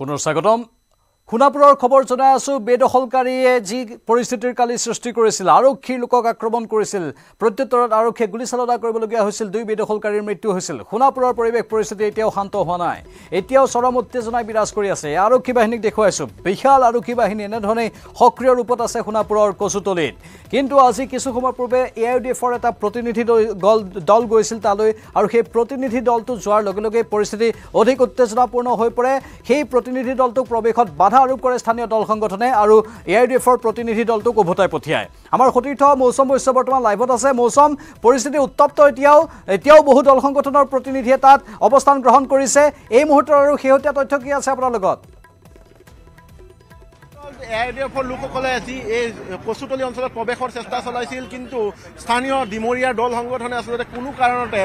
পুনৰ স্বাগতম শুনাপুৰৰ খবৰ জনাই আছোঁ বেদখলকাৰীয়ে যি পৰিস্থিতিৰ কালি সৃষ্টি কৰিছিল আৰক্ষীৰ লোকক আক্ৰমণ কৰিছিল প্ৰত্যুত্তৰত আৰক্ষীয়ে গুলীচালনা কৰিবলগীয়া হৈছিল দুই বেদখলকাৰীৰ মৃত্যু হৈছিল শুনাপুৰৰ পৰিৱেশ পৰিস্থিতি এতিয়াও শান্ত হোৱা নাই এতিয়াও চৰম উত্তেজনাই বিৰাজ কৰি আছে আৰক্ষী বাহিনীক দেখুৱাইছোঁ বিশাল আৰক্ষী বাহিনী এনেধৰণে সক্ৰিয় ৰূপত আছে শুনাপুৰৰ কচুতলিত কিন্তু আজি কিছু সময় পূৰ্বে এ আই ইউ ডি এফৰ এটা প্ৰতিনিধি দল গৈছিল তালৈ আৰু সেই প্ৰতিনিধি দলটো যোৱাৰ লগে লগে পৰিস্থিতি অধিক উত্তেজনাপূৰ্ণ হৈ পৰে সেই প্ৰতিনিধি দলটোক প্ৰৱেশত বাধা বাধা আৰোপ কৰে স্থানীয় দল সংগঠনে আৰু এ আই ডি এফৰ প্ৰতিনিধি দলটোক উভতাই পঠিয়ায় আমাৰ সতীৰ্থ মৌচম বৈশ্য বৰ্তমান লাইভত আছে মৌচম পৰিস্থিতি উত্তপ্ত এতিয়াও এতিয়াও বহু দল সংগঠনৰ প্ৰতিনিধিয়ে তাত অৱস্থান গ্ৰহণ কৰিছে এই মুহূৰ্তৰ আৰু শেহতীয়া তথ্য কি আছে আপোনাৰ লগত ডি এফৰ লোকসকলে যি এই কচুতলী অঞ্চলত প্ৰৱেশৰ চেষ্টা চলাইছিল কিন্তু স্থানীয় ডিমৰীয়া দল সংগঠনে আচলতে কোনো কাৰণতে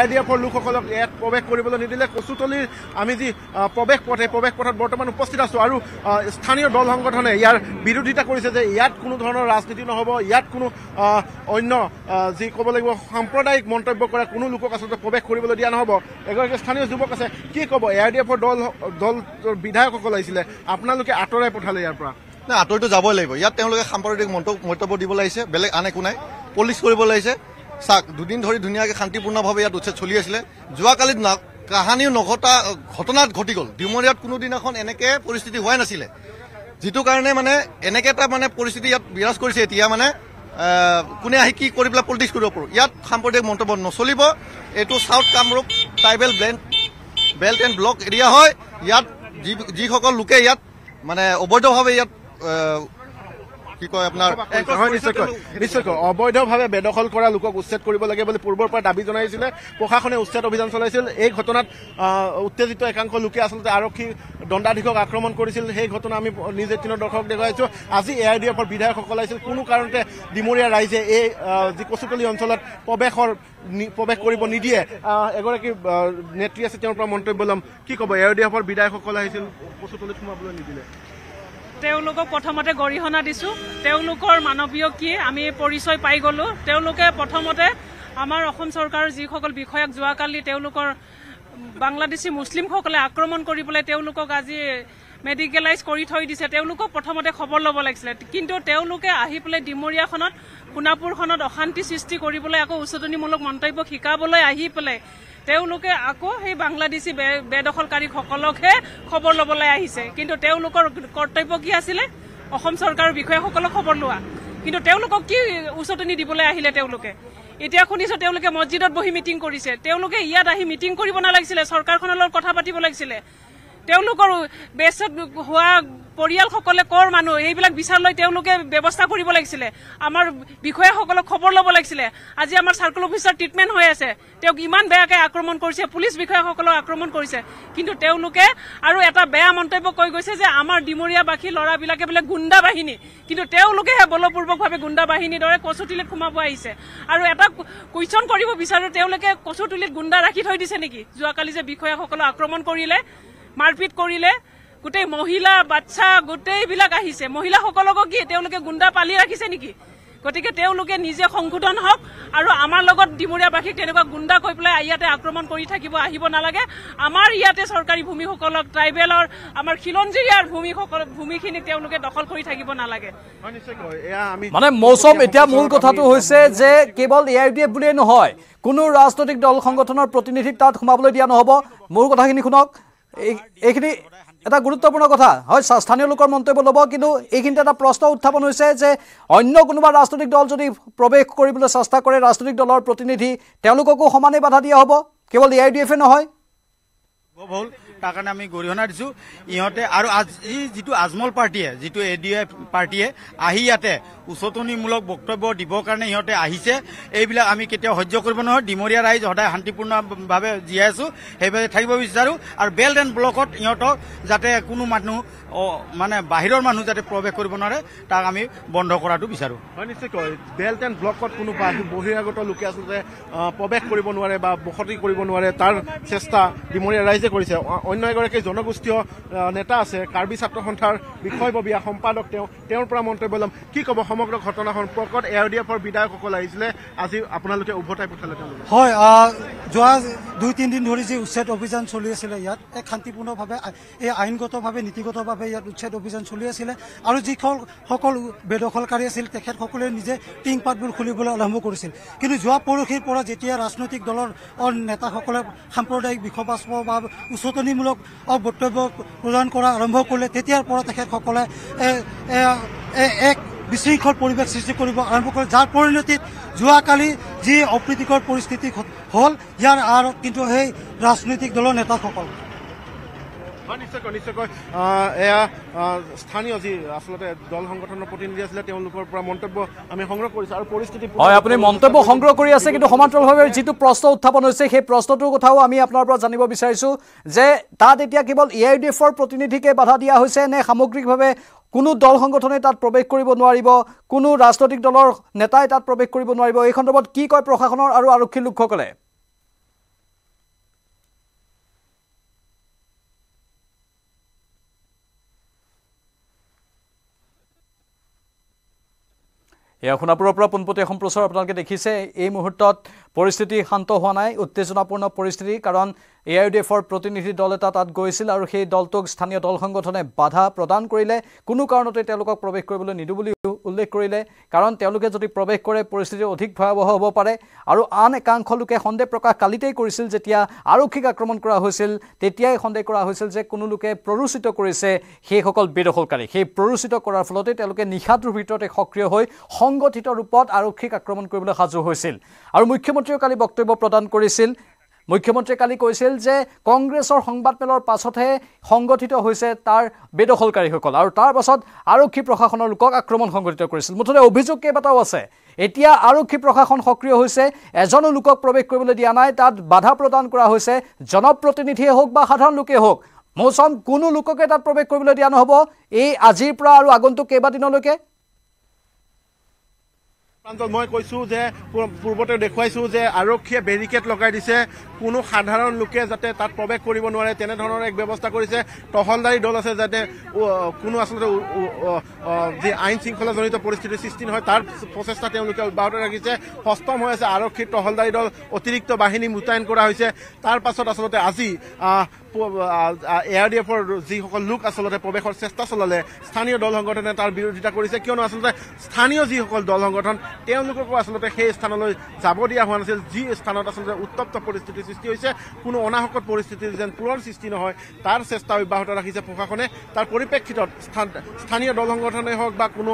এ ডি এফৰ লোকসকলক ইয়াত প্ৰৱেশ কৰিবলৈ নিদিলে কচুতলিৰ আমি যি প্ৰৱেশ পথ সেই প্ৰৱেশ পথত বৰ্তমান উপস্থিত আছোঁ আৰু স্থানীয় দল সংগঠনে ইয়াৰ বিৰোধিতা কৰিছে যে ইয়াত কোনো ধৰণৰ ৰাজনীতি নহ'ব ইয়াত কোনো অন্য যি ক'ব লাগিব সাম্প্ৰদায়িক মন্তব্য কৰা কোনো লোকক আচলতে প্ৰৱেশ কৰিবলৈ দিয়া নহ'ব এগৰাকী স্থানীয় যুৱক আছে কি ক'ব এ আই ডি এফৰ দল দল বিধায়কসকল আহিছিলে আপোনালোকে আঁতৰাই পঠালে ইয়াৰ পৰা না আঁতৰিটো যাবই লাগিব ইয়াত তেওঁলোকে সাম্প্ৰদায়িক মন্ত মন্তব্য দিব লাগিছে বেলেগ আন একো নাই পলিচ কৰিব লাগিছে চাক দুদিন ধৰি ধুনীয়াকৈ শান্তিপূৰ্ণভাৱে ইয়াত উচ্ছেদ চলি আছিলে যোৱাকালি কাহানিও নঘটা ঘটনাত ঘটি গ'ল ডিমৰীয়াত কোনোদিনাখন এনেকৈ পৰিস্থিতি হোৱাই নাছিলে যিটো কাৰণে মানে এনেকৈ এটা মানে পৰিস্থিতি ইয়াত বিৰাজ কৰিছে এতিয়া মানে কোনে আহি কি কৰি পেলাই পলিটিক্স কৰিব পাৰোঁ ইয়াত সাম্প্ৰদায়িক মন্তব্য নচলিব এইটো চাউথ কামৰূপ ট্ৰাইবেল ব্ৰেণ্ড বেল্ট এণ্ড ব্লক এৰিয়া হয় ইয়াত যি যিসকল লোকে ইয়াত মানে অবৈধভাৱে ইয়াত কি কয় আপোনাৰ নিশ্চয়কৈ নিশ্চয়কৈ অবৈধভাৱে বেদখল কৰা লোকক উচ্ছেদ কৰিব লাগে বুলি পূৰ্বৰ পৰা দাবী জনাইছিলে প্ৰশাসনে উচ্ছেদ অভিযান চলাইছিল এই ঘটনাত উত্তেজিত একাংশ লোকে আচলতে আৰক্ষী দণ্ডাধীশক আক্ৰমণ কৰিছিল সেই ঘটনা আমি নিজে তিনিও দৰ্শক দেখুৱাইছো আজি এ আই ডি এফৰ বিধায়কসকল আহিছিল কোনো কাৰণতে ডিমৰীয়া ৰাইজে এই যি কচুকলি অঞ্চলত প্ৰৱেশৰ প্ৰৱেশ কৰিব নিদিয়ে এগৰাকী নেত্ৰী আছে তেওঁৰ পৰা মন্তব্য ল'ম কি ক'ব এ আই ডি এফৰ বিধায়কসকল আহিছিল কচুতলিত সোমাবলৈ নিদিলে তেওঁলোকক প্ৰথমতে গৰিহণা দিছোঁ তেওঁলোকৰ মানৱীয় কি আমি পৰিচয় পাই গ'লোঁ তেওঁলোকে প্ৰথমতে আমাৰ অসম চৰকাৰৰ যিসকল বিষয়াক যোৱাকালি তেওঁলোকৰ বাংলাদেশী মুছলিমসকলে আক্ৰমণ কৰি পেলাই তেওঁলোকক আজি মেডিকেলাইজ কৰি থৈ দিছে তেওঁলোকক প্ৰথমতে খবৰ ল'ব লাগিছিলে কিন্তু তেওঁলোকে আহি পেলাই ডিমৰীয়াখনত সোণাপুৰখনত অশান্তি সৃষ্টি কৰিবলৈ আকৌ উচতনিমূলক মন্তব্য শিকাবলৈ আহি পেলাই তেওঁলোকে আকৌ সেই বাংলাদেশী বেদখলকাৰীসকলকহে খবৰ ল'বলৈ আহিছে কিন্তু তেওঁলোকৰ কৰ্তব্য কি আছিলে অসম চৰকাৰৰ বিষয়াসকলক খবৰ লোৱা কিন্তু তেওঁলোকক কি উচতনি দিবলৈ আহিলে তেওঁলোকে এতিয়া শুনিছোঁ তেওঁলোকে মছজিদত বহি মিটিং কৰিছে তেওঁলোকে ইয়াত আহি মিটিং কৰিব নালাগিছিলে চৰকাৰখনৰ লগত কথা পাতিব লাগিছিলে তেওঁলোকৰ বেচত হোৱা পৰিয়ালসকলে কৰ মানুহ এইবিলাক বিচাৰ লৈ তেওঁলোকে ব্যৱস্থা কৰিব লাগিছিলে আমাৰ বিষয়াসকলক খবৰ ল'ব লাগিছিলে আজি আমাৰ চাৰ্কল অফিচাৰ ট্ৰিটমেণ্ট হৈ আছে তেওঁক ইমান বেয়াকৈ আক্ৰমণ কৰিছে পুলিচ বিষয়াসকলক আক্ৰমণ কৰিছে কিন্তু তেওঁলোকে আৰু এটা বেয়া মন্তব্য কৈ গৈছে যে আমাৰ ডিমৰীয়াবাসী ল'ৰাবিলাকে বোলে গুণ্ডা বাহিনী কিন্তু তেওঁলোকেহে বলপূৰ্বকভাৱে গুণ্ডা বাহিনীৰ দৰে কচুতুলিত সোমাব আহিছে আৰু এটা কুৱেশ্যন কৰিব বিচাৰোঁ তেওঁলোকে কচুতুলিত গুণ্ডা ৰাখি থৈ দিছে নেকি যোৱাকালি যে বিষয়াসকলক আক্ৰমণ কৰিলে মাৰপিট কৰিলে গোটেই মহিলা বাচ্চা গোটেইবিলাক আহিছে মহিলাসকলকো কি তেওঁলোকে গুণ্ডা পালি ৰাখিছে নেকি গতিকে তেওঁলোকে নিজে সংশোধন হওক আৰু আমাৰ লগত ডিমৰীয়াবাসীক তেনেকুৱা গুণ্ডা কৈ পেলাই ইয়াতে আক্ৰমণ কৰি থাকিব আহিব নালাগে আমাৰ ইয়াতে চৰকাৰী ভূমিসকলক ট্ৰাইবেলৰ আমাৰ খিলঞ্জীয়াৰ ভূমিসকল ভূমিখিনিক তেওঁলোকে দখল কৰি থাকিব নালাগে মানে মৌচম এতিয়া মূল কথাটো হৈছে যে কেৱল এ আই ডি এফ বুলিয়েই নহয় কোনো ৰাজনৈতিক দল সংগঠনৰ প্ৰতিনিধিক তাত সোমাবলৈ দিয়া নহ'ব মোৰ কথাখিনি শুনক এইখিনি এটা গুৰুত্বপূৰ্ণ কথা হয় স্থানীয় লোকৰ মন্তব্য লব কিন্তু এইখিনিতে এটা প্ৰশ্ন উত্থাপন হৈছে যে অন্য কোনোবা ৰাজনৈতিক দল যদি প্ৰৱেশ কৰিবলৈ চেষ্টা কৰে ৰাজনৈতিক দলৰ প্ৰতিনিধি তেওঁলোককো সমানেই বাধা দিয়া হব কেৱল এ আই ডি এফে নহয় তাৰ আমি গৰিহণা দিছোঁ ইহঁতে আৰু আজি যিটো আজমল পাৰ্টীয়ে যিটো এ ডি এফ পাৰ্টীয়ে আহি ইয়াতে উচতনিমূলক বক্তব্য দিবৰ কাৰণে ইহঁতে আহিছে এইবিলাক আমি কেতিয়াও সহ্য কৰিব নহয় ডিমৰীয়া ৰাইজ সদায় শান্তিপূৰ্ণভাৱে জীয়াই আছো সেইবাবে থাকিব বিচাৰোঁ আৰু বেল্ট এণ্ড ব্লকত ইহঁতক যাতে কোনো মানুহ মানে বাহিৰৰ মানুহ যাতে প্ৰৱেশ কৰিব নোৱাৰে তাক আমি বন্ধ কৰাটো বিচাৰোঁ হয় নিশ্চয়কৈ বেল্ট এণ্ড ব্লকত কোনো বহিৰাগত লোকে আচলতে প্ৰৱেশ কৰিব নোৱাৰে বা বসতি কৰিব নোৱাৰে তাৰ চেষ্টা ডিমৰীয়া ৰাইজে কৰিছে অন্য এগৰাকী জনগোষ্ঠীয় নেতা আছে কাৰ্বি ছাত্ৰ সন্থাৰ বিষয়ববীয়া সম্পাদক তেওঁ তেওঁৰ পৰা মন্তব্য ল'ম কি ক'ব সমগ্ৰ ঘটনা সম্পৰ্কত এ আৰ ডি এফৰ বিধায়কসকল আহিছিলে আজি আপোনালোকে উভতাই পঠালে তেওঁলোকে হয় যোৱা দুই তিনিদিন ধৰি যি উচ্ছেদ অভিযান চলি আছিলে ইয়াত এক শান্তিপূৰ্ণভাৱে এই আইনগতভাৱে নীতিগতভাৱে ইয়াত উচ্ছেদ অভিযান চলি আছিলে আৰু যিসকল সকল বেদখলকাৰী আছিল তেখেতসকলে নিজে টিং টিংপাতবোৰ খুলিবলৈ আৰম্ভ কৰিছিল কিন্তু যোৱা পৰহিৰ পৰা যেতিয়া ৰাজনৈতিক দলৰ নেতাসকলে সাম্প্ৰদায়িক বিষবাস্প বা উচতনি উন্নয়নমূলক বক্তব্য প্ৰদান কৰা আৰম্ভ কৰিলে তেতিয়াৰ পৰা তেখেতসকলে এক বিশৃংখল পৰিৱেশ সৃষ্টি কৰিব আৰম্ভ কৰিলে যাৰ পৰিণতিত যোৱাকালি যি অপ্ৰীতিকৰ পৰিস্থিতি হ'ল ইয়াৰ আঁৰত কিন্তু সেই ৰাজনৈতিক দলৰ নেতাসকল নিশ্চয়কৈ নিশ্চয়কৈ এয়া স্থানীয় যি আচলতে দল সংগঠনৰ প্ৰতিনিধি আছিলে তেওঁলোকৰ পৰা মন্তব্য আমি সংগ্ৰহ কৰিছোঁ আৰু পৰিস্থিতি হয় আপুনি মন্তব্য সংগ্ৰহ কৰি আছে কিন্তু সমান্তৰালভাৱে যিটো প্ৰশ্ন উত্থাপন হৈছে সেই প্ৰশ্নটোৰ কথাও আমি আপোনাৰ পৰা জানিব বিচাৰিছোঁ যে তাত এতিয়া কেৱল এ আই ডি এফৰ প্ৰতিনিধিকে বাধা দিয়া হৈছে নে সামগ্ৰিকভাৱে কোনো দল সংগঠনে তাত প্ৰৱেশ কৰিব নোৱাৰিব কোনো ৰাজনৈতিক দলৰ নেতাই তাত প্ৰৱেশ কৰিব নোৱাৰিব এই সন্দৰ্ভত কি কয় প্ৰশাসনৰ আৰু আৰক্ষীৰ লোকসকলে এয়া সোণাপুৰৰ পৰা পোনপটীয়া সম্প্ৰচাৰ আপোনালোকে দেখিছে এই মুহূৰ্তত পৰিস্থিতি শান্ত হোৱা নাই উত্তেজনাপূৰ্ণ পৰিস্থিতি কাৰণ এ আই ইউ ডি এফৰ প্ৰতিনিধি দল এটা তাত গৈছিল আৰু সেই দলটোক স্থানীয় দল সংগঠনে বাধা প্ৰদান কৰিলে কোনো কাৰণতে তেওঁলোকক প্ৰৱেশ কৰিবলৈ নিদিওঁ বুলি উল্লেখ কৰিলে কাৰণ তেওঁলোকে যদি প্ৰৱেশ কৰে পৰিস্থিতি অধিক ভয়াৱহ হ'ব পাৰে আৰু আন একাংশ লোকে সন্দেহ প্ৰকাশ কালিতেই কৰিছিল যেতিয়া আৰক্ষীক আক্ৰমণ কৰা হৈছিল তেতিয়াই সন্দেহ কৰা হৈছিল যে কোনো লোকে প্ৰৰোচিত কৰিছে সেইসকল বেদখলকাৰী সেই প্ৰৰোচিত কৰাৰ ফলতে তেওঁলোকে নিশাটোৰ ভিতৰতে সক্ৰিয় হৈ সংগঠিত ৰূপত আৰক্ষীক আক্ৰমণ কৰিবলৈ সাজু হৈছিল আৰু মুখ্যমন্ত্ৰীয়ে কালি বক্তব্য প্ৰদান কৰিছিল মুখ্যমন্ত্ৰীয়ে কালি কৈছিল যে কংগ্ৰেছৰ সংবাদমেলৰ পাছতহে সংগঠিত হৈছে তাৰ বেদখলকাৰীসকল আৰু তাৰ পাছত আৰক্ষী প্ৰশাসনৰ লোকক আক্ৰমণ সংঘটিত কৰিছিল মুঠতে অভিযোগ কেইবাটাও আছে এতিয়া আৰক্ষী প্ৰশাসন সক্ৰিয় হৈছে এজনো লোকক প্ৰৱেশ কৰিবলৈ দিয়া নাই তাত বাধা প্ৰদান কৰা হৈছে জনপ্ৰতিনিধিয়ে হওক বা সাধাৰণ লোকেই হওক মৌচম কোনো লোককে তাত প্ৰৱেশ কৰিবলৈ দিয়া নহ'ব এই আজিৰ পৰা আৰু আগন্তুক কেইবাদিনলৈকে প্ৰান্তত মই কৈছোঁ যে পূৰ্বতে দেখুৱাইছোঁ যে আৰক্ষীয়ে বেৰিকেড লগাই দিছে কোনো সাধাৰণ লোকে যাতে তাত প্ৰৱেশ কৰিব নোৱাৰে তেনেধৰণৰ এক ব্যৱস্থা কৰিছে তহলদাৰী দল আছে যাতে কোনো আচলতে যি আইন শৃংখলাজনিত পৰিস্থিতিৰ সৃষ্টি নহয় তাৰ প্ৰচেষ্টা তেওঁলোকে অব্যাহত ৰাখিছে সষ্টম হৈ আছে আৰক্ষীৰ টহলদাৰী দল অতিৰিক্ত বাহিনী মোতায়েন কৰা হৈছে তাৰ পাছত আচলতে আজি এ আৰ ডি এফৰ যিসকল লোক আচলতে প্ৰৱেশৰ চেষ্টা চলালে স্থানীয় দল সংগঠনে তাৰ বিৰোধিতা কৰিছে কিয়নো আচলতে স্থানীয় যিসকল দল সংগঠন তেওঁলোককো আচলতে সেই স্থানলৈ যাব দিয়া হোৱা নাছিল যি স্থানত আচলতে উত্তপ্ত পৰিস্থিতিৰ সৃষ্টি হৈছে কোনো অনাহকত পৰিস্থিতি যেন পূৰণ সৃষ্টি নহয় তাৰ চেষ্টা অব্যাহত ৰাখিছে প্ৰশাসনে তাৰ পৰিপ্ৰেক্ষিতত স্থানীয় দল সংগঠনেই হওক বা কোনো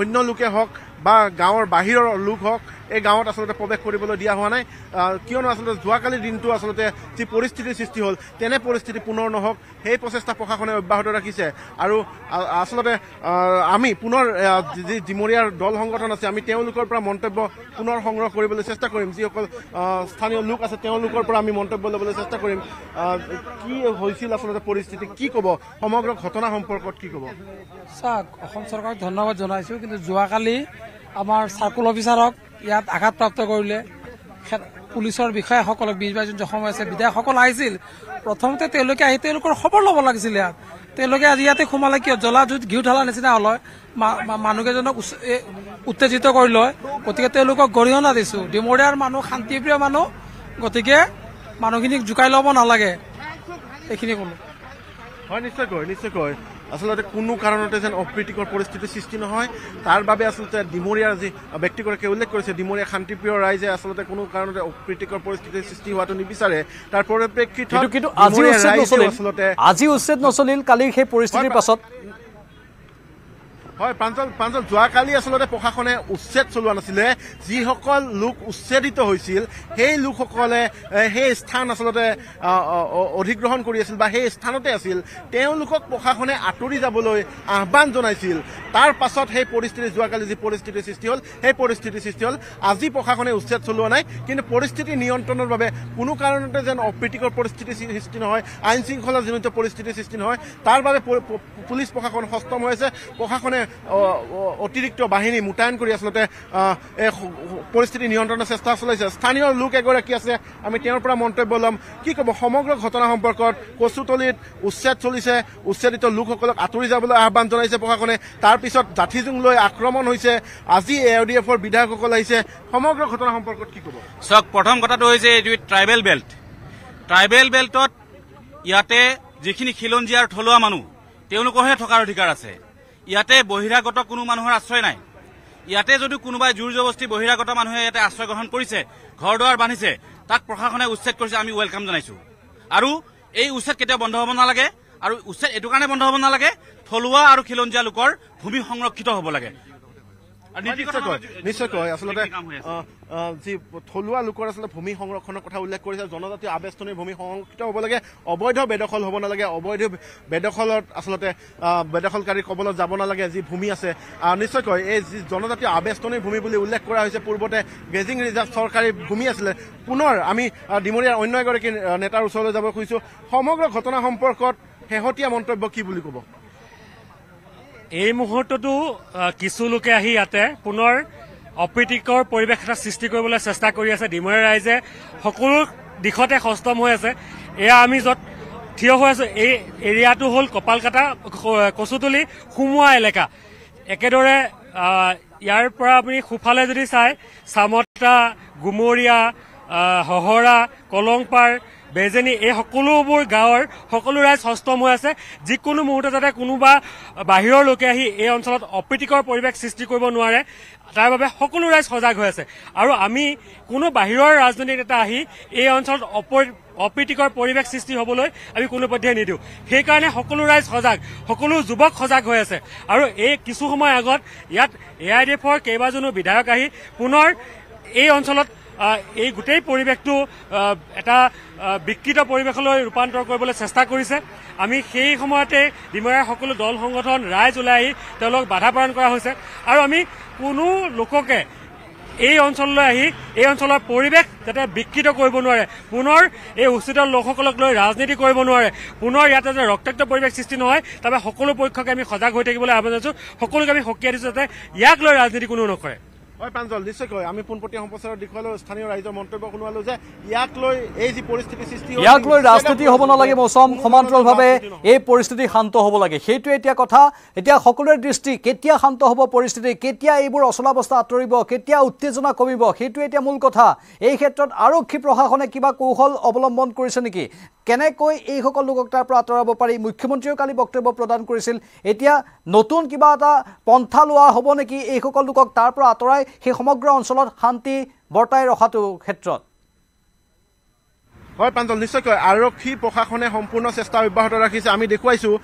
অন্য লোকে হওক বা গাঁৱৰ বাহিৰৰ লোক হওক এই গাঁৱত আচলতে প্ৰৱেশ কৰিবলৈ দিয়া হোৱা নাই কিয়নো আচলতে যোৱাকালিৰ দিনটো আচলতে যি পৰিস্থিতিৰ সৃষ্টি হ'ল তেনে পৰিস্থিতি পুনৰ নহওক সেই প্ৰচেষ্টা প্ৰশাসনে অব্যাহত ৰাখিছে আৰু আচলতে আমি পুনৰ যি ডিমৰীয়াৰ দল সংগঠন আছে আমি তেওঁলোকৰ পৰা মন্তব্য পুনৰ সংগ্ৰহ কৰিবলৈ চেষ্টা কৰিম যিসকল স্থানীয় লোক আছে তেওঁলোকৰ পৰা আমি মন্তব্য ল'বলৈ চেষ্টা কৰিম কি হৈছিল আচলতে পৰিস্থিতি কি ক'ব সমগ্ৰ ঘটনা সম্পৰ্কত কি ক'ব চাওক অসম চৰকাৰক ধন্যবাদ জনাইছোঁ কিন্তু যোৱাকালি আমাৰ চাৰ্কুল অফিচাৰক ইয়াত আঘাতপ্ৰাপ্ত কৰলে পুলিশেৰ বিষয়াসক বিশ বাইশজন জখম প্ৰথমতে তেওঁলোকে আহি তেওঁলোকৰ খবৰ লব ইয়াত তেওঁলোকে আজি ইয়াতে সোমালে কিয় জ্বলা জুত ঘিউ ঠেলা নিচিনা হল মানুহকেইজনক উত্তেজিত কৰি লয় গতিকে তেওঁলোকক গৰিহণা দিছো ডিমৰীয়াৰ মানুহ শান্তিপ্ৰিয় মানুহ গতিকে মানুহখিনিক জোকাই লব নালাগে এইখিনি কল হয় নিশ্চয়কৈ নিশ্চয়কৈ আচলতে কোনো কাৰণতে যেন অপ্ৰীতিকৰ পৰিস্থিতিৰ সৃষ্টি নহয় তাৰ বাবে আচলতে ডিমৰীয়াৰ যি ব্যক্তিগৰাকীয়ে উল্লেখ কৰিছে ডিমৰীয়া শান্তিপ্ৰিয় ৰাইজে আচলতে কোনো কাৰণতে অপ্ৰীতিকৰ পৰিস্থিতিৰ সৃষ্টি হোৱাটো নিবিচাৰে তাৰ পৰিপ্ৰেক্ষিতত কিন্তু আজি আচলতে আজি উচ্ছেদ নচলিল কালি সেই পৰিস্থিতিৰ পাছত হয় প্ৰাঞ্জল প্ৰাঞ্জল যোৱাকালি আচলতে প্ৰশাসনে উচ্ছেদ চলোৱা নাছিলে যিসকল লোক উচ্ছেদিত হৈছিল সেই লোকসকলে সেই স্থান আচলতে অধিগ্ৰহণ কৰি আছিল বা সেই স্থানতে আছিল তেওঁলোকক প্ৰশাসনে আঁতৰি যাবলৈ আহ্বান জনাইছিল তাৰ পাছত সেই পৰিস্থিতি যোৱাকালি যি পৰিস্থিতিৰ সৃষ্টি হ'ল সেই পৰিস্থিতিৰ সৃষ্টি হ'ল আজি প্ৰশাসনে উচ্ছেদ চলোৱা নাই কিন্তু পৰিস্থিতি নিয়ন্ত্ৰণৰ বাবে কোনো কাৰণতে যেন অপ্ৰীতিকৰ পৰিস্থিতি সৃষ্টি নহয় আইন শৃংখলাজনিত পৰিস্থিতিৰ সৃষ্টি নহয় তাৰ বাবে পুলিচ প্ৰশাসন সষ্টম হৈ আছে প্ৰশাসনে অতিরিক্ত বাহিনী মোতায়েন করে আসলে এই পরিস্থিতি নিয়ন্ত্রণের চেষ্টা চলাইছে স্থানীয় লোক এগারী আছে আমি মন্তব্য লম কি কব সমগ্র ঘটনা সম্পর্ক কচুতলীত উচ্ছেদ চলিছে উচ্ছেদিত লোকস আঁতরি যাবলে আহ্বান জানাইছে প্রশাসনে তারপর জাঠিজুং আক্রমণ হয়েছে আজি এ ডি এফর বিধায়ক আছে সমগ্র ঘটনা সম্পর্ক কি কব চক প্রথম কথাটা হয়েছে এই ট্রাইবেল বেল্ট ট্রাইবেল বেল্টত ইয়াতে যেখানে খিলঞ্জিয়ার থলুয়া মানুষ থকার অধিকার আছে ইয়াতে বহিৰাগত কোনো মানুহৰ আশ্ৰয় নাই ইয়াতে যদি কোনোবাই জোৰ জবস্তি বহিৰাগত মানুহে ইয়াতে আশ্ৰয় গ্ৰহণ কৰিছে ঘৰ দুৱাৰ বান্ধিছে তাক প্ৰশাসনে উচ্ছেদ কৰিছে আমি ৱেলকাম জনাইছো আৰু এই উচ্ছেদ কেতিয়াও বন্ধ হ'ব নালাগে আৰু উচ্ছেদ এইটো কাৰণে বন্ধ হ'ব নালাগে থলুৱা আৰু খিলঞ্জীয়া লোকৰ ভূমি সংৰক্ষিত হ'ব লাগে নিশ্চয়কৈ নিশ্চয়কৈ আচলতে থলুৱা লোকৰ আচলতে ভূমি সংৰক্ষণৰ কথা উল্লেখ কৰিছে জনজাতীয় আৱেষ্টনীৰ ভূমি সংৰক্ষিত হ'ব লাগে অবৈধ বেদখল হ'ব নালাগে অবৈধ বেদখলত আচলতে বেদখলকাৰী কবলত যাব নালাগে যি ভূমি আছে নিশ্চয়কৈ এই যি জনজাতীয় আৱেষ্টনীৰ ভূমি বুলি উল্লেখ কৰা হৈছে পূৰ্বতে গেজিং ৰিজাৰ্ভ চৰকাৰী ভূমি আছিলে পুনৰ আমি ডিমৰীয়াৰ অন্য এগৰাকী নেতাৰ ওচৰলৈ যাব খুজিছোঁ সমগ্ৰ ঘটনা সম্পৰ্কত শেহতীয়া মন্তব্য কি বুলি ক'ব এই মুহূৰ্ততো কিছু লোকে আহি ইয়াতে পুনৰ অপ্ৰীতিকৰ পৰিৱেশ এটা সৃষ্টি কৰিবলৈ চেষ্টা কৰি আছে ডিমৰে ৰাইজে সকলো দিশতে সষ্টম হৈ আছে এয়া আমি য'ত থিয় হৈ আছো এই এৰিয়াটো হ'ল কপালকাটা কচুতলি সোমোৱা এলেকা একেদৰে ইয়াৰ পৰা আপুনি সোফালে যদি চায় চামতা গুমৰীয়া সহৰা কলংপাৰ বেজেনী এই সকলোবোৰ গাঁৱৰ সকলো ৰাইজ সষ্টম হৈ আছে যিকোনো মুহূৰ্তে যাতে কোনোবা বাহিৰৰ লোকে আহি এই অঞ্চলত অপ্ৰীতিকৰ পৰিৱেশ সৃষ্টি কৰিব নোৱাৰে তাৰ বাবে সকলো ৰাইজ সজাগ হৈ আছে আৰু আমি কোনো বাহিৰৰ ৰাজনৈতিক নেতা আহি এই অঞ্চলত অপ্ৰীতিকৰ পৰিৱেশ সৃষ্টি হবলৈ আমি কোনোপধ্যে নিদিওঁ সেইকাৰণে সকলো ৰাইজ সজাগ সকলো যুৱক সজাগ হৈ আছে আৰু এই কিছু সময় আগত ইয়াত এ আই ডি এফৰ কেইবাজনো বিধায়ক আহি পুনৰ এই অঞ্চলত এই গোটেই পৰিৱেশটো এটা বিকৃত পৰিৱেশলৈ ৰূপান্তৰ কৰিবলৈ চেষ্টা কৰিছে আমি সেই সময়তে ডিমৰাই সকলো দল সংগঠন ৰাইজ ওলাই আহি তেওঁলোকক বাধা প্ৰদান কৰা হৈছে আৰু আমি কোনো লোককে এই অঞ্চললৈ আহি এই অঞ্চলৰ পৰিৱেশ যাতে বিকৃত কৰিব নোৱাৰে পুনৰ এই উচিত লোকসকলক লৈ ৰাজনীতি কৰিব নোৱাৰে পুনৰ ইয়াতে যাতে ৰক্তাক্ত পৰিৱেশ সৃষ্টি নহয় তাৰ সকলো পক্ষকে আমি সজাগ হৈ থাকিবলৈ আহ্বান জনাইছোঁ সকলোকে আমি সকীয়াই দিছোঁ যাতে ইয়াক লৈ ৰাজনীতি কোনো নকৰে হয় প্ৰাঞ্জল নিশ্চয়কৈ আমি পোনপটীয়া সম্প্ৰচাৰত দেখুৱালো স্থানীয় ৰাইজৰ মন্তব্য শুনোৱালো যে ইয়াক লৈ এই যি পৰিস্থিতি সৃষ্টি ইয়াক লৈ ৰাজনীতি হ'ব নালাগে মৌচম সমান্তৰালভাৱে এই পৰিস্থিতি শান্ত হ'ব লাগে সেইটোৱে এতিয়া কথা এতিয়া সকলোৰে দৃষ্টি কেতিয়া শান্ত হ'ব পৰিস্থিতি কেতিয়া এইবোৰ অচলাৱস্থা আঁতৰিব কেতিয়া উত্তেজনা কমিব সেইটোৱে এতিয়া মূল কথা এই ক্ষেত্ৰত আৰক্ষী প্ৰশাসনে কিবা কৌশল অৱলম্বন কৰিছে নেকি কেনেকৈ এইসকল লোকক তাৰ পৰা আঁতৰাব পাৰি মুখ্যমন্ত্ৰীয়েও কালি বক্তব্য প্ৰদান কৰিছিল এতিয়া নতুন কিবা এটা পন্থা লোৱা হ'ব নেকি এইসকল লোকক তাৰ পৰা আঁতৰাই সেই সমগ্ৰ অঞ্চলত শান্তি বৰ্তাই ৰখাটো ক্ষেত্ৰত হয় প্ৰাঞ্জল নিশ্চয়কৈ আৰক্ষী প্ৰশাসনে সম্পূৰ্ণ চেষ্টা অব্যাহত ৰাখিছে আমি দেখুৱাইছোঁ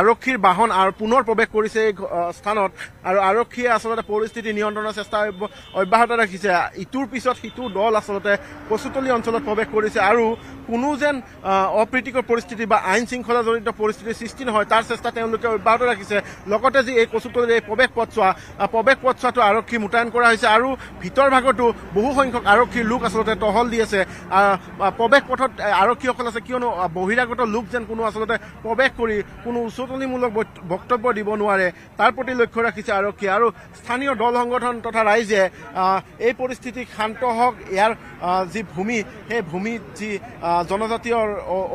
আৰক্ষীৰ বাহন পুনৰ প্ৰৱেশ কৰিছে এই স্থানত আৰু আৰক্ষীয়ে আচলতে পৰিস্থিতি নিয়ন্ত্ৰণৰ চেষ্টা অব্যাহত ৰাখিছে ইটোৰ পিছত সিটো দল আচলতে কচুতলী অঞ্চলত প্ৰৱেশ কৰিছে আৰু কোনো যেন অপ্ৰীতিকৰ পৰিস্থিতি বা আইন শৃংখলাজনিত পৰিস্থিতিৰ সৃষ্টি নহয় তাৰ চেষ্টা তেওঁলোকে অব্যাহত ৰাখিছে লগতে যি এই কচুতলিৰ এই প্ৰৱেশ পথছোৱা প্ৰৱেশ পথছোৱাটো আৰক্ষী মোতায়ন কৰা হৈছে আৰু ভিতৰ ভাগতো বহুসংখ্যক আৰক্ষীৰ লোক আচলতে টহল দি আছে প্ৰৱেশ পথত আৰক্ষীসকল আছে কিয়নো বহিৰাগত লোক যেন কোনো আচলতে প্ৰৱেশ কৰি কোনো উচতনিমূলক বক্তব্য দিব নোৱাৰে তাৰ প্ৰতি লক্ষ্য ৰাখিছে আৰক্ষী আৰু স্থানীয় দল সংগঠন তথা ৰাইজে এই পৰিস্থিতি শান্ত হওক ইয়াৰ যি ভূমি সেই ভূমিত যি জনজাতীয়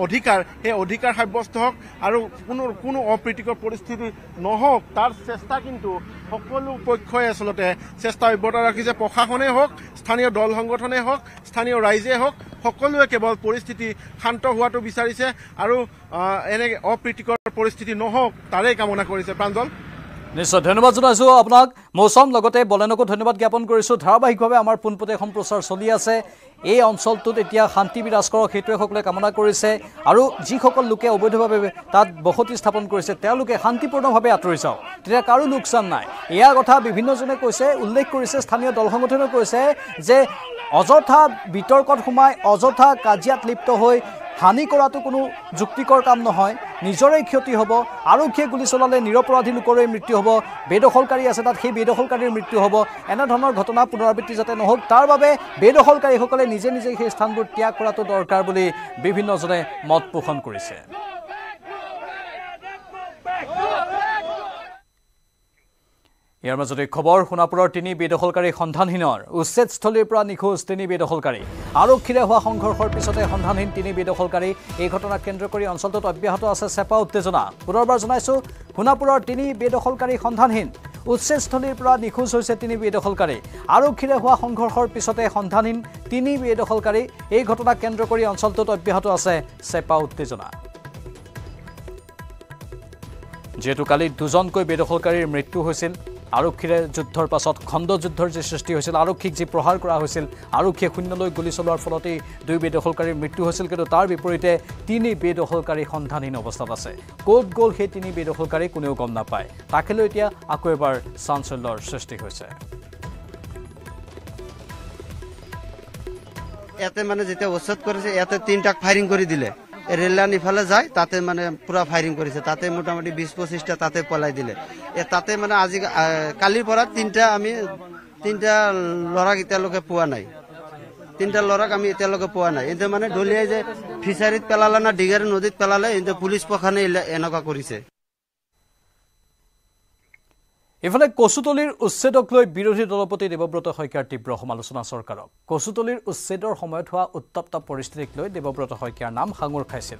অধিকাৰ সেই অধিকাৰ সাব্যস্ত হওক আৰু কোনো কোনো অপ্ৰীতিকৰ পৰিস্থিতি নহওক তাৰ চেষ্টা কিন্তু সকলো পক্ষই আচলতে চেষ্টা অব্যাহত ৰাখিছে প্ৰশাসনেই হওক স্থানীয় দল সংগঠনেই হওক স্থানীয় ৰাইজেই হওক সকলোৱে কেৱল পৰিস্থিতি শান্ত হোৱাটো বিচাৰিছে আৰু এনে অপ্ৰীতিকৰ পৰিস্থিতি নহওক তাৰেই কামনা কৰিছে প্ৰাঞ্জল নিশ্চয় ধন্যবাদ জনাইছোঁ আপোনাক মৌচম লগতে বলেনকো ধন্যবাদ জ্ঞাপন কৰিছোঁ ধাৰাবাহিকভাৱে আমাৰ পোনপতে সম্প্ৰচাৰ চলি আছে এই অঞ্চলটোত এতিয়া শান্তি বিৰাজ কৰক সেইটোৱে সকলোৱে কামনা কৰিছে আৰু যিসকল লোকে অবৈধভাৱে তাত বসতি স্থাপন কৰিছে তেওঁলোকে শান্তিপূৰ্ণভাৱে আঁতৰি চাওক তেতিয়া কাৰো লোকচান নাই এয়া কথা বিভিন্নজনে কৈছে উল্লেখ কৰিছে স্থানীয় দল সংগঠনে কৈছে যে অযথা বিতৰ্কত সোমাই অযথা কাজিয়াত লিপ্ত হৈ হানি কৰাটো কোনো যুক্তিকৰ কাম নহয় নিজৰে ক্ষতি হ'ব আৰক্ষীয়ে গুলী চলালে নিৰপৰাধী লোকৰে মৃত্যু হ'ব বেদখলকাৰী আছে তাত সেই বেদখলকাৰীৰ মৃত্যু হ'ব এনেধৰণৰ ঘটনা পুনৰাবৃত্তি যাতে নহওক তাৰ বাবে বেদখলকাৰীসকলে নিজে নিজে সেই স্থানবোৰ ত্যাগ কৰাটো দৰকাৰ বুলি বিভিন্নজনে মত পোষণ কৰিছে ইয়াৰ মাজতে খবৰ সোনাপুৰৰ তিনি বেদখলকাৰী সন্ধানহীনৰ উচ্ছেদস্থলীৰ পৰা নিখোজ তিনি বেদখলকাৰী আৰক্ষীৰে হোৱা সংঘৰ্ষৰ পিছতে সন্ধানহীন তিনি বেদখলকাৰী এই ঘটনাক কেন্দ্ৰ কৰি অঞ্চলটোত অব্যাহত আছে চেপা উত্তেজনা পুনৰবাৰ জনাইছো সোনাপুৰৰ তিনি বেদখলকাৰী সন্ধানহীন উচ্ছেদস্থলীৰ পৰা নিখোজ হৈছে তিনি বেদখলকাৰী আৰক্ষীৰে হোৱা সংঘৰ্ষৰ পিছতে সন্ধানহীন তিনি বেদখলকাৰী এই ঘটনাক কেন্দ্ৰ কৰি অঞ্চলটোত অব্যাহত আছে চেপা উত্তেজনা যিহেতু কালি দুজনকৈ বেদখলকাৰীৰ মৃত্যু হৈছিল আৰক্ষীৰে যুদ্ধৰ পাছত খণ্ডযুদ্ধৰ যি সৃষ্টি হৈছিল আৰক্ষীক যি প্ৰহাৰ কৰা হৈছিল আৰক্ষীয়ে শূন্যলৈ গুলী চলোৱাৰ ফলতেই দুই বেদখলকাৰীৰ মৃত্যু হৈছিল কিন্তু তাৰ বিপৰীতে তিনি বেদখলকাৰী সন্ধানহীন অৱস্থাত আছে ক'ত গ'ল সেই তিনি বেদখলকাৰী কোনেও গম নাপায় তাকে লৈ এতিয়া আকৌ এবাৰ চাঞ্চল্যৰ সৃষ্টি হৈছে ইয়াতে মানে যেতিয়া উচ্ছেদ কৰিছে ইয়াতে তিনিটাক ফায়াৰিং কৰি দিলে ৰেল লাইন ইফালে যায় তাতে মানে পুৰা ফায়াৰিং কৰিছে তাতে মোটামুটি বিছ পঁচিছটা তাতে পলাই দিলে তাতে মানে আজি কালিৰ পৰা তিনিটা আমি তিনিটা ল'ৰাক এতিয়ালৈকে পোৱা নাই তিনিটা ল'ৰাক আমি এতিয়ালৈকে পোৱা নাই এতিয়া মানে দলিয়াই যে ফিচাৰীত পেলালে না ডিগাৰী নদীত পেলালে কিন্তু পুলিচ প্ৰশাসনে এনেকুৱা কৰিছে ইফালে কচুতলীৰ উচ্ছেদক লৈ বিৰোধী দলপতি দেৱব্ৰত শইকীয়াৰ তীব্ৰ সমালোচনা চৰকাৰক কচুতলীৰ উচ্ছেদৰ সময়ত হোৱা উত্তপ্ত পৰিস্থিতিক লৈ দেৱব্ৰত শইকীয়াৰ নাম সাঙুৰ খাইছিল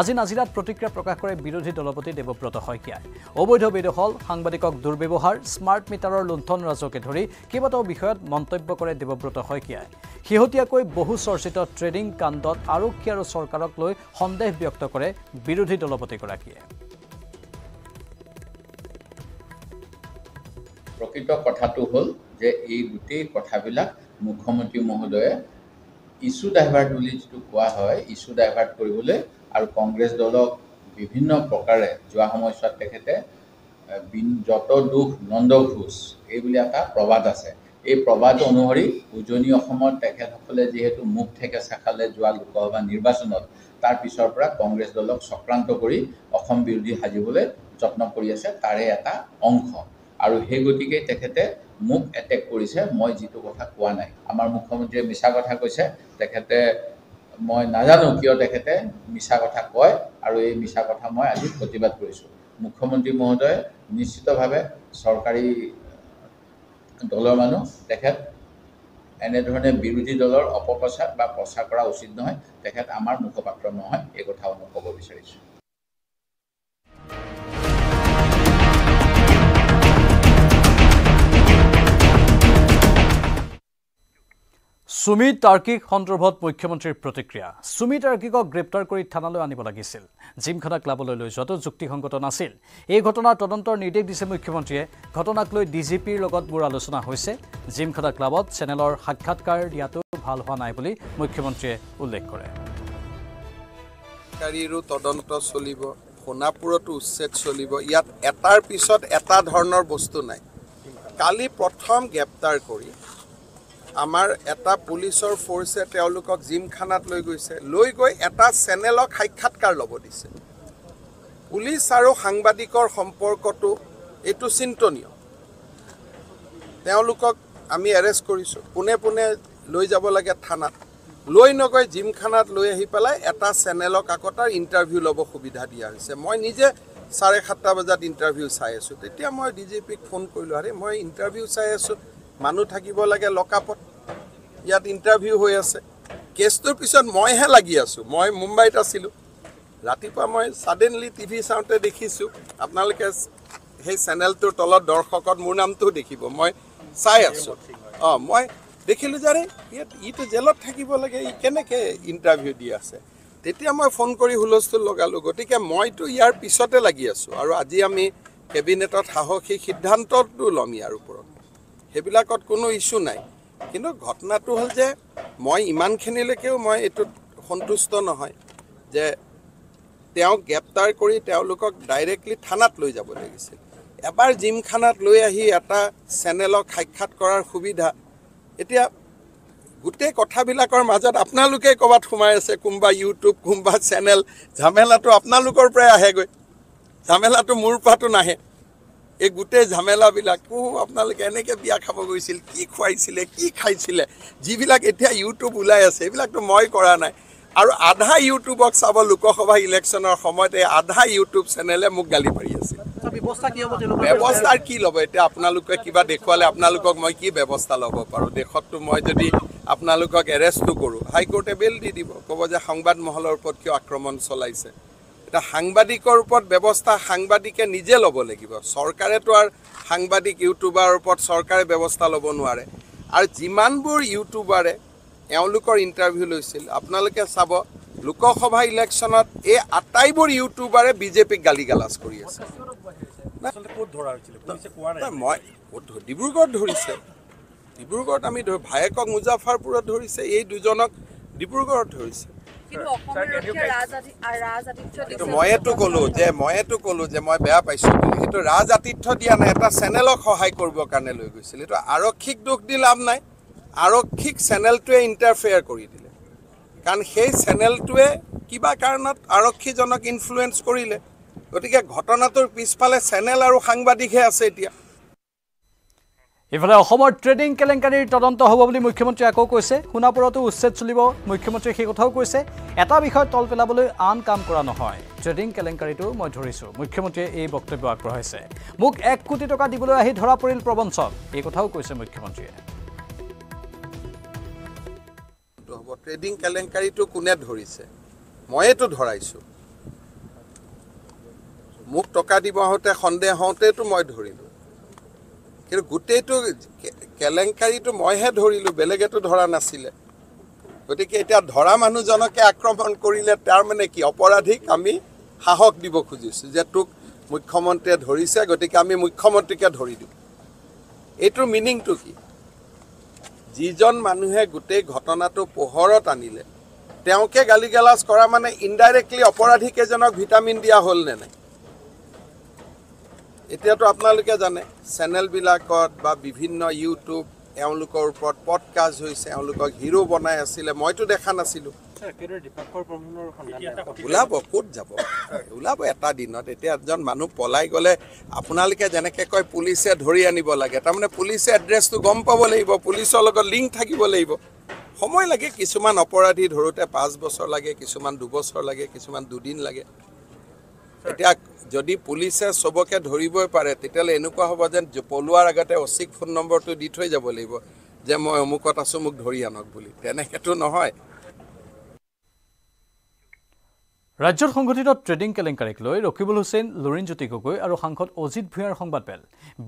আজি নাজিৰাত প্ৰতিক্ৰিয়া প্ৰকাশ কৰে বিৰোধী দলপতি দেৱব্ৰত শইকীয়াই অবৈধ বিদখল সাংবাদিকক দুৰ্ব্যৱহাৰ স্মাৰ্ট মিটাৰৰ লুণ্ঠন ৰাজকে ধৰি কেইবাটাও বিষয়ত মন্তব্য কৰে দেৱব্ৰত শইকীয়াই শেহতীয়াকৈ বহু চৰ্চিত ট্ৰেডিং কাণ্ডত আৰক্ষী আৰু চৰকাৰক লৈ সন্দেহ ব্যক্ত কৰে বিৰোধী দলপতিগৰাকীয়ে প্ৰকৃত কথাটো হ'ল যে এই গোটেই কথাবিলাক মুখ্যমন্ত্ৰী মহোদয়ে ইছ্যু ডাইভাৰ্ট বুলি যিটো কোৱা হয় ইছ্যু ডাইভাৰ্ট কৰিবলৈ আৰু কংগ্ৰেছ দলক বিভিন্ন প্ৰকাৰে যোৱা সময়ছোৱাত তেখেতে যত দুখ নন্দ ঘোষ এই বুলি এটা প্ৰবাদ আছে এই প্ৰবাদ অনুসৰি উজনি অসমত তেখেতসকলে যিহেতু মুখ ঠেকে চেখালে যোৱা লোকসভা নিৰ্বাচনত তাৰ পিছৰ পৰা কংগ্ৰেছ দলক চক্ৰান্ত কৰি অসম বিৰোধী সাজিবলৈ যত্ন কৰি আছে তাৰে এটা অংশ আৰু সেই গতিকে তেখেতে মোক এটেক কৰিছে মই যিটো কথা কোৱা নাই আমাৰ মুখ্যমন্ত্ৰীয়ে মিছা কথা কৈছে তেখেতে মই নাজানো কিয় তেখেতে মিছা কথা কয় আৰু এই মিছা কথা মই আজি প্ৰতিবাদ কৰিছোঁ মুখ্যমন্ত্ৰী মহোদয়ে নিশ্চিতভাৱে চৰকাৰী দলৰ মানুহ তেখেত এনেধৰণে বিৰোধী দলৰ অপপ্ৰচাৰ বা প্ৰচাৰ কৰা উচিত নহয় তেখেত আমাৰ মুখপাত্ৰ নহয় এই কথাও মই ক'ব বিচাৰিছোঁ সুমি তাৰ্কিক সন্দৰ্ভত মুখ্যমন্ত্ৰীৰ প্ৰতিক্ৰিয়া সুমি তাৰ্কিকক গ্ৰেপ্তাৰ কৰি থানালৈ আনিব লাগিছিল জিমখানা ক্লাবলৈ লৈ যোৱাটো যুক্তিসংগত নাছিল এই ঘটনাৰ তদন্তৰ নিৰ্দেশ দিছে মুখ্যমন্ত্ৰীয়ে ঘটনাক লৈ ডি জি পিৰ লগত মোৰ আলোচনা হৈছে জিমখানা ক্লাবত চেনেলৰ সাক্ষাৎকাৰ দিয়াটো ভাল হোৱা নাই বুলি মুখ্যমন্ত্ৰীয়ে উল্লেখ কৰে তদন্ত চলিব সোণাপুৰতো উচ্ছেদ চলিব ইয়াত এটাৰ পিছত এটা ধৰণৰ বস্তু নাই কালি প্ৰথম গ্ৰেপ্তাৰ কৰি আমাৰ এটা পুলিচৰ ফৰ্চে তেওঁলোকক জিমখানাত লৈ গৈছে লৈ গৈ এটা চেনেলক সাক্ষাৎকাৰ ল'ব দিছে পুলিচ আৰু সাংবাদিকৰ সম্পৰ্কটো এইটো চিন্তনীয় তেওঁলোকক আমি এৰেষ্ট কৰিছোঁ পোনে পোনে লৈ যাব লাগে থানাত লৈ নগৈ জিমখানাত লৈ আহি পেলাই এটা চেনেলক আকতাৰ ইণ্টাৰভিউ ল'ব সুবিধা দিয়া হৈছে মই নিজে চাৰে সাতটা বজাত ইণ্টাৰভিউ চাই আছোঁ তেতিয়া মই ডি জি পিক ফোন কৰিলোঁ আৰে মই ইণ্টাৰভিউ চাই আছোঁ মানুহ থাকিব লাগে লকআপত ইয়াত ইণ্টাৰভিউ হৈ আছে কেছটোৰ পিছত মইহে লাগি আছোঁ মই মুম্বাইত আছিলোঁ ৰাতিপুৱা মই ছাডেনলি টিভি চাওঁতে দেখিছোঁ আপোনালোকে সেই চেনেলটোৰ তলত দৰ্শকত মোৰ নামটো দেখিব মই চাই আছোঁ অঁ মই দেখিলোঁ যে আৰে ইয়াত ইটো জেলত থাকিব লাগে ই কেনেকৈ ইণ্টাৰভিউ দি আছে তেতিয়া মই ফোন কৰি হুলস্থুল লগালোঁ গতিকে মইতো ইয়াৰ পিছতে লাগি আছোঁ আৰু আজি আমি কেবিনেটত সাহসী সিদ্ধান্তটো ল'ম ইয়াৰ ওপৰত সেইবিলাকত কোনো ইছ্যু নাই কিন্তু ঘটনাটো হ'ল যে মই ইমানখিনিলৈকেও মই এইটোত সন্তুষ্ট নহয় যে তেওঁক গ্ৰেপ্তাৰ কৰি তেওঁলোকক ডাইৰেক্টলি থানাত লৈ যাব লাগিছিল এবাৰ জিমখানাত লৈ আহি এটা চেনেলক সাক্ষাৎ কৰাৰ সুবিধা এতিয়া গোটেই কথাবিলাকৰ মাজত আপোনালোকে ক'ৰবাত সোমাই আছে কোনোবা ইউটিউব কোনোবা চেনেল ঝামেলাটো আপোনালোকৰ পৰাই আহেগৈ ঝামেলাটো মোৰ পৰাটো নাহে এই গোটেই ঝামেলাবিলাক কো আপোনালোকে এনেকৈ বিয়া খাব গৈছিল কি খুৱাইছিলে কি খাইছিলে যিবিলাক এতিয়া ইউটিউব ওলাই আছে এইবিলাকতো মই কৰা নাই আৰু আধা ইউটিউবক চাব লোকসভা ইলেকশ্যনৰ সময়ত এই আধা ইউটিউব চেনেলে মোক গালি পাৰি আছে ব্যৱস্থাৰ কি ল'ব এতিয়া আপোনালোকে কিবা দেখুৱালে আপোনালোকক মই কি ব্যৱস্থা ল'ব পাৰোঁ দেশততো মই যদি আপোনালোকক এৰেষ্টো কৰোঁ হাইকোৰ্টে বেল দি দিব ক'ব যে সংবাদ মহলৰ ওপৰত কিয় আক্ৰমণ চলাইছে এটা সাংবাদিকৰ ওপৰত ব্যৱস্থা সাংবাদিকে নিজে ল'ব লাগিব চৰকাৰেতো আৰু সাংবাদিক ইউটিউবাৰৰ ওপৰত চৰকাৰে ব্যৱস্থা ল'ব নোৱাৰে আৰু যিমানবোৰ ইউটিউবাৰে এওঁলোকৰ ইণ্টাৰভিউ লৈছিল আপোনালোকে চাব লোকসভা ইলেকশ্যনত এই আটাইবোৰ ইউটিউবাৰে বিজেপিক গালি গালাজ কৰি আছে মই ডিব্ৰুগড়ত ধৰিছে ডিব্ৰুগড়ত আমি ভায়েকক মুজাফৰপুৰত ধৰিছে এই দুজনক ডিব্ৰুগড়ত ধৰিছে কিন্তু মইয়েতো ক'লোঁ যে মইয়েতো ক'লোঁ যে মই বেয়া পাইছোঁ সেইটো ৰাজ আতিথ্য দিয়া নাই এটা চেনেলক সহায় কৰিবৰ কাৰণে লৈ গৈছিল এইটো আৰক্ষীক দোষ দি লাভ নাই আৰক্ষীক চেনেলটোৱে ইণ্টাৰফেয়াৰ কৰি দিলে কাৰণ সেই চেনেলটোৱে কিবা কাৰণত আৰক্ষীজনক ইনফ্লুৱেঞ্চ কৰিলে গতিকে ঘটনাটোৰ পিছফালে চেনেল আৰু সাংবাদিকহে আছে এতিয়া ইফালে অসমৰ ট্ৰেডিং কেলেংকাৰীৰ তদন্ত হ'ব বুলি মুখ্যমন্ত্ৰীয়ে আকৌ কৈছে সোণাপুৰতো উচ্ছেদ চলিব মুখ্যমন্ত্ৰীয়ে সেই কথাও কৈছে এটা বিষয় তল পেলাবলৈ আন কাম কৰা নহয় ট্ৰেডিং কেলেংকাৰীটো মই ধৰিছোঁ মুখ্যমন্ত্ৰীয়ে এই বক্তব্য আগবঢ়াইছে মোক এক কোটি টকা দিবলৈ আহি ধৰা পৰিল প্ৰবঞ্চন এই কথাও কৈছে মুখ্যমন্ত্ৰীয়ে ট্ৰেডিং কেলেংকাৰীটো কোনে ধৰিছে ময়েতো ধৰাইছোঁ মোক টকা দিব হওঁতে সন্দেহ হওঁতেতো মই ধৰিলোঁ কিন্তু গোটেইটো কেলেংকাৰীটো মইহে ধৰিলোঁ বেলেগেতো ধৰা নাছিলে গতিকে এতিয়া ধৰা মানুহজনকে আক্ৰমণ কৰিলে তাৰ মানে কি অপৰাধীক আমি সাহস দিব খুজিছোঁ যে তোক মুখ্যমন্ত্ৰীয়ে ধৰিছে গতিকে আমি মুখ্যমন্ত্ৰীকে ধৰি দিওঁ এইটোৰ মিনিংটো কি যিজন মানুহে গোটেই ঘটনাটো পোহৰত আনিলে তেওঁকে গালি গালাজ কৰা মানে ইনডাইৰেক্টলি অপৰাধীকেইজনক ভিটামিন দিয়া হ'লনে নাই এতিয়াতো আপোনালোকে জানে চেনেলবিলাকত বা বিভিন্ন ইউটিউব এওঁলোকৰ ওপৰত পডকাষ্ট হৈছে এওঁলোকক হিৰো বনাই আছিলে মইতো দেখা নাছিলোঁ ওলাব ক'ত যাব ওলাব এটা দিনত এতিয়া এজন মানুহ পলাই গ'লে আপোনালোকে যেনেকৈ কয় পুলিচে ধৰি আনিব লাগে তাৰমানে পুলিচে এড্ৰেছটো গম পাব লাগিব পুলিচৰ লগত লিংক থাকিব লাগিব সময় লাগে কিছুমান অপৰাধী ধৰোঁতে পাঁচ বছৰ লাগে কিছুমান দুবছৰ লাগে কিছুমান দুদিন লাগে এতিয়া যদি পুলিচে চবকে ধৰিবই পাৰে তেতিয়াহ'লে এনেকুৱা হ'ব যেন পলোৱাৰ আগতে অচিক ফোন নম্বৰটো দি থৈ যাব লাগিব যে মই অমুকত আছোঁ মোক ধৰি আনক বুলি তেনেকেতো নহয় ৰাজ্যত সংঘটিত ট্ৰেডিং কেলেংকাৰীক লৈ ৰকিবুল হুছেইন লুৰিণজ্যোতি গগৈ আৰু সাংসদ অজিত ভূঞাৰ সংবাদ মেল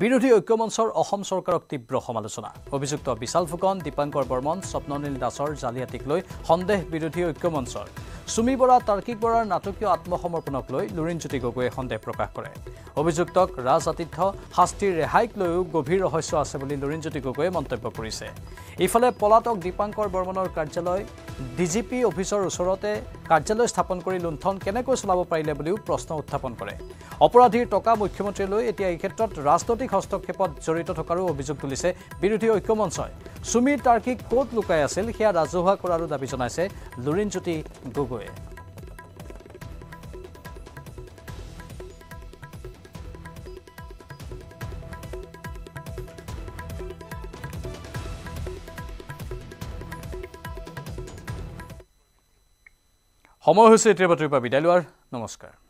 বিৰোধী ঐক্যমঞ্চৰ অসম চৰকাৰক তীব্ৰ সমালোচনা অভিযুক্ত বিশাল ফুকন দীপাংকৰ বৰ্মন স্বপ্ননীল দাসৰ জালিয়াতিক লৈ সন্দেহ বিৰোধী ঐক্যমঞ্চৰ চুমি বৰা তাৰ্কিক বৰাৰ নাটকীয় আত্মসমৰ্পণক লৈ লুৰিণজ্যোতি গগৈয়ে সন্দেহ প্ৰকাশ কৰে অভিযুক্তক ৰাজ আতিথ্য শাস্তিৰ ৰেহাইক লৈও গভীৰ ৰহস্য আছে বুলি লুৰিণজ্যোতি গগৈয়ে মন্তব্য কৰিছে ইফালে পলাতক দীপাংকৰ বৰ্মনৰ কাৰ্যালয় ডি জি পি অফিচৰ ওচৰতে কাৰ্যালয় স্থাপন কৰি লোণ মূলধন কেনেকৈ চলাব পাৰিলে বুলিও প্ৰশ্ন উত্থাপন কৰে অপৰাধীৰ টকা মুখ্যমন্ত্ৰীলৈ এতিয়া এই ক্ষেত্ৰত ৰাজনৈতিক হস্তক্ষেপত জড়িত থকাৰো অভিযোগ তুলিছে বিৰোধী ঐক্য মঞ্চই চুমি তাৰ্কিক ক'ত লুকাই আছিল সেয়া ৰাজহুৱা কৰাৰো দাবী জনাইছে লুৰিণজ্যোতি গগৈয়ে সময় হৈছে এতিয়া বাতৰি পৰা বিদায় লোৱাৰ নমস্কাৰ